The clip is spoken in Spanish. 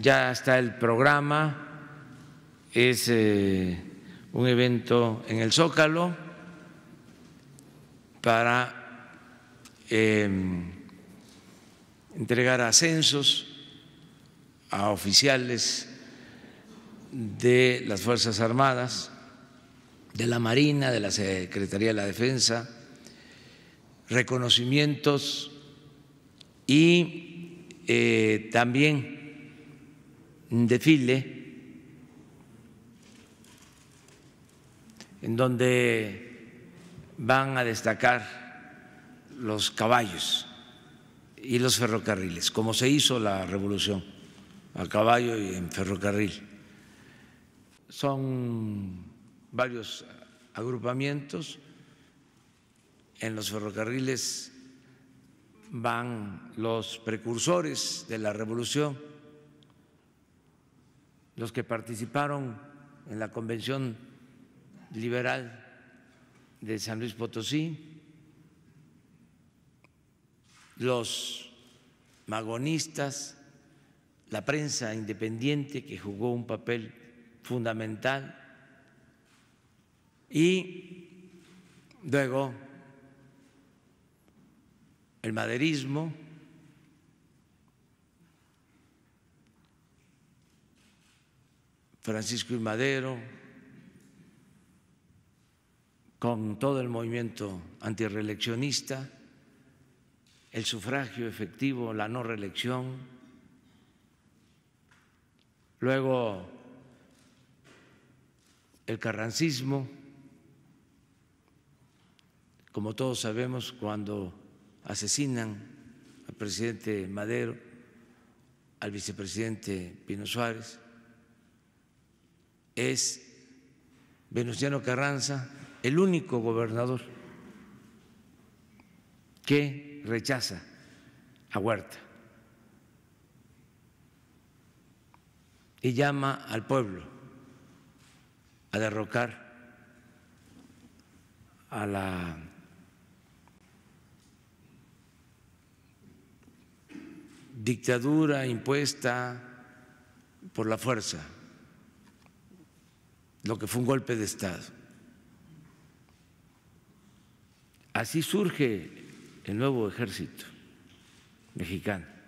ya está el programa, es eh, un evento en el Zócalo para em, entregar ascensos a oficiales de las Fuerzas Armadas, de la Marina, de la Secretaría de la Defensa, reconocimientos y eh, también desfile en donde van a destacar los caballos y los ferrocarriles, como se hizo la revolución a caballo y en ferrocarril. Son varios agrupamientos. En los ferrocarriles van los precursores de la revolución los que participaron en la Convención Liberal de San Luis Potosí, los magonistas, la prensa independiente que jugó un papel fundamental y luego el maderismo Francisco y Madero, con todo el movimiento antirreeleccionista, el sufragio efectivo, la no reelección, luego el carrancismo, como todos sabemos, cuando asesinan al presidente Madero, al vicepresidente Pino Suárez, es Venustiano Carranza, el único gobernador que rechaza a Huerta y llama al pueblo a derrocar a la dictadura impuesta por la fuerza lo que fue un golpe de Estado. Así surge el nuevo ejército mexicano.